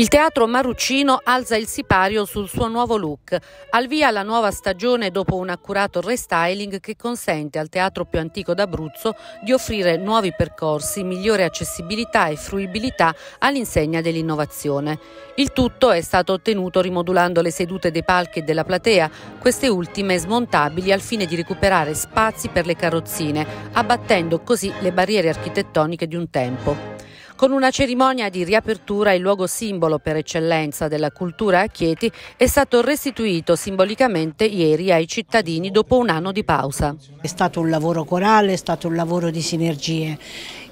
Il teatro Maruccino alza il sipario sul suo nuovo look. Al via la nuova stagione dopo un accurato restyling che consente al teatro più antico d'Abruzzo di offrire nuovi percorsi, migliore accessibilità e fruibilità all'insegna dell'innovazione. Il tutto è stato ottenuto rimodulando le sedute dei palchi e della platea, queste ultime smontabili al fine di recuperare spazi per le carrozzine, abbattendo così le barriere architettoniche di un tempo con una cerimonia di riapertura il luogo simbolo per eccellenza della cultura a Chieti è stato restituito simbolicamente ieri ai cittadini dopo un anno di pausa. È stato un lavoro corale, è stato un lavoro di sinergie.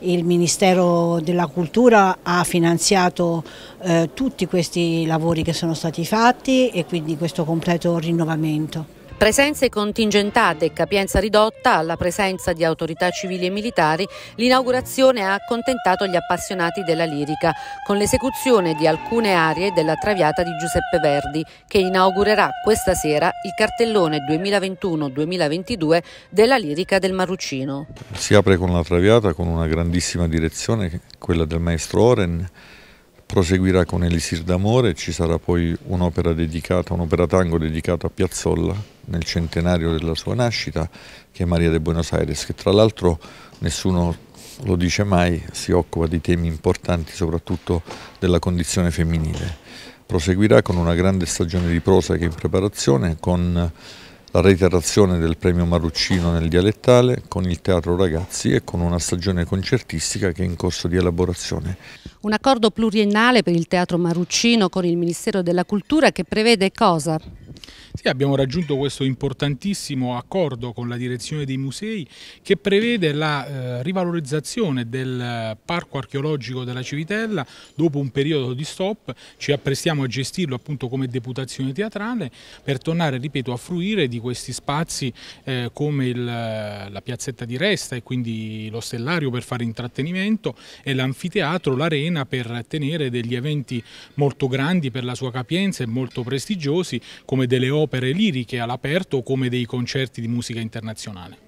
Il Ministero della Cultura ha finanziato eh, tutti questi lavori che sono stati fatti e quindi questo completo rinnovamento. Presenze contingentate e capienza ridotta alla presenza di autorità civili e militari, l'inaugurazione ha accontentato gli appassionati della lirica con l'esecuzione di alcune arie della Traviata di Giuseppe Verdi che inaugurerà questa sera il cartellone 2021-2022 della lirica del Maruccino. Si apre con la Traviata con una grandissima direzione, quella del maestro Oren proseguirà con Elisir d'Amore, ci sarà poi un'opera dedicata, un'opera tango dedicata a Piazzolla nel centenario della sua nascita, che è Maria de Buenos Aires, che tra l'altro nessuno lo dice mai, si occupa di temi importanti, soprattutto della condizione femminile. Proseguirà con una grande stagione di prosa che è in preparazione, con la reiterazione del premio Maruccino nel dialettale con il Teatro Ragazzi e con una stagione concertistica che è in corso di elaborazione. Un accordo pluriennale per il Teatro Maruccino con il Ministero della Cultura che prevede cosa? Sì, abbiamo raggiunto questo importantissimo accordo con la direzione dei musei che prevede la eh, rivalorizzazione del eh, parco archeologico della Civitella dopo un periodo di stop, ci apprestiamo a gestirlo appunto come deputazione teatrale per tornare, ripeto, a fruire di questi spazi eh, come il, eh, la piazzetta di Resta e quindi lo stellario per fare intrattenimento e l'anfiteatro, l'arena per tenere degli eventi molto grandi per la sua capienza e molto prestigiosi come delle opere opere liriche all'aperto come dei concerti di musica internazionale.